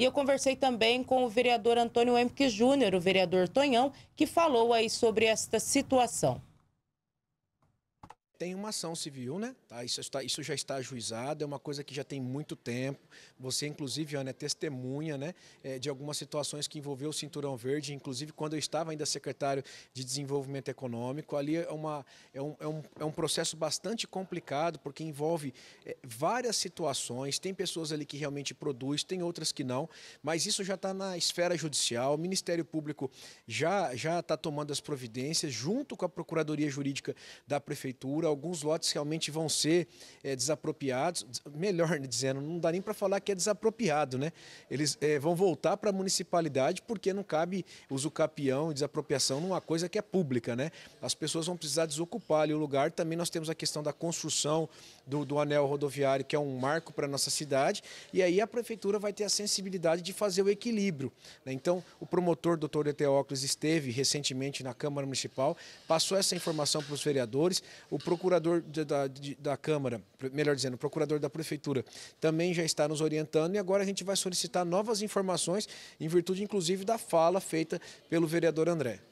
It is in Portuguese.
E eu conversei também com o vereador Antônio Emke Júnior, o vereador Tonhão, que falou aí sobre esta situação tem uma ação civil, né? Tá, isso, está, isso já está ajuizado, é uma coisa que já tem muito tempo. Você, inclusive, Ana, é testemunha né, é, de algumas situações que envolveu o Cinturão Verde, inclusive quando eu estava ainda secretário de Desenvolvimento Econômico. Ali é, uma, é, um, é, um, é um processo bastante complicado, porque envolve é, várias situações. Tem pessoas ali que realmente produzem, tem outras que não, mas isso já está na esfera judicial. O Ministério Público já está tomando as providências, junto com a Procuradoria Jurídica da Prefeitura alguns lotes realmente vão ser é, desapropriados, melhor né, dizendo, não dá nem para falar que é desapropriado, né? Eles é, vão voltar para a municipalidade porque não cabe capião e desapropriação numa coisa que é pública, né? As pessoas vão precisar desocupar ali o lugar. Também nós temos a questão da construção do, do anel rodoviário, que é um marco para a nossa cidade, e aí a prefeitura vai ter a sensibilidade de fazer o equilíbrio. Né? Então, o promotor, doutor Eteócles, esteve recentemente na Câmara Municipal, passou essa informação para os vereadores, o procurador procurador de, da, de, da Câmara, melhor dizendo, o procurador da Prefeitura, também já está nos orientando e agora a gente vai solicitar novas informações, em virtude, inclusive, da fala feita pelo vereador André.